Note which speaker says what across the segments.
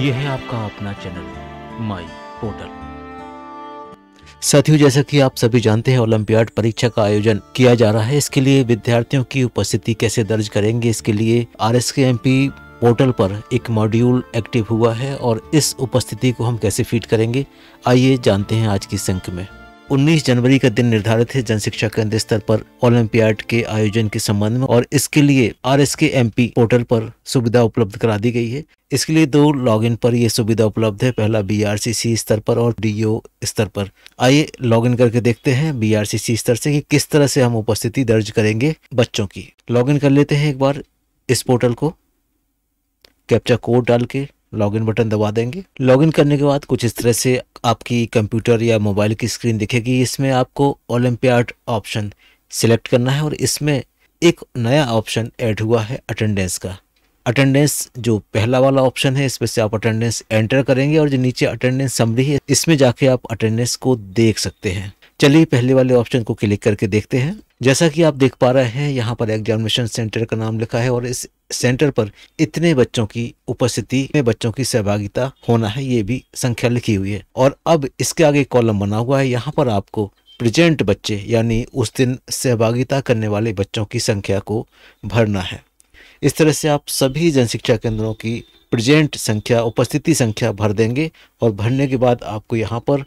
Speaker 1: यह है आपका अपना चैनल माई पोर्टल साथियों जैसा कि आप सभी जानते हैं ओलंपियाड परीक्षा का आयोजन किया जा रहा है इसके लिए विद्यार्थियों की उपस्थिति कैसे दर्ज करेंगे इसके लिए R S K M P portal पर एक मॉड्यूल एक्टिव हुआ है और इस उपस्थिति को हम कैसे फीट करेंगे आइए जानते हैं आज की संख्या में 19 जनवरी का दिन निर्धारित है जन शिक्षा केंद्र स्तर पर ओलंपियाड के आयोजन के संबंध में और इसके लिए R S K M P portal पर सुविधा उपलब्ध करा दी गई है इसके लिए दो लॉगिन पर यह सुविधा उपलब्ध है पहला बी आर सी सी स्तर पर और डी ओ स्तर पर आइए लॉगिन करके देखते हैं बी आर सी सी स्तर से कि किस तरह से हम उपस्थिति दर्ज करेंगे बच्चों की लॉगिन कर लेते हैं एक बार इस पोर्टल को कैप्चा कोड डाल के लॉगिन बटन दबा देंगे लॉगिन करने के बाद कुछ इस तरह से आपकी कंप्यूटर या मोबाइल की स्क्रीन दिखेगी इसमें आपको ओलम्पियाड ऑप्शन सिलेक्ट करना है और इसमें एक नया ऑप्शन ऐड हुआ है अटेंडेंस का अटेंडेंस जो पहला वाला ऑप्शन है इसमें से आप अटेंडेंस एंटर करेंगे और जो नीचे अटेंडेंस समरी है इसमें जाके आप अटेंडेंस को देख सकते हैं चलिए पहले वाले ऑप्शन को क्लिक करके देखते हैं जैसा कि आप देख पा रहे हैं यहाँ पर एग्जामिनेशन सेंटर का नाम लिखा है और इस सेंटर पर इतने बच्चों की उपस्थिति में बच्चों की सहभागिता होना है ये भी संख्या लिखी हुई है और अब इसके आगे कॉलम बना हुआ है यहाँ पर आपको प्रेजेंट बच्चे यानी उस दिन सहभागिता करने वाले बच्चों की संख्या को भरना है इस तरह से आप सभी जनशिक्षा केंद्रों की प्रेजेंट संख्या उपस्थिति संख्या भर देंगे और भरने के बाद आपको यहाँ पर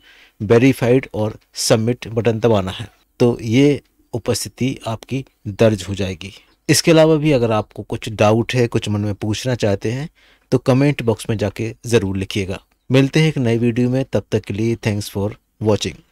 Speaker 1: वेरीफाइड और सबमिट बटन दबाना है तो ये उपस्थिति आपकी दर्ज हो जाएगी इसके अलावा भी अगर आपको कुछ डाउट है कुछ मन में पूछना चाहते हैं तो कमेंट बॉक्स में जाके ज़रूर लिखिएगा मिलते हैं एक नए वीडियो में तब तक के लिए थैंक्स फॉर वॉचिंग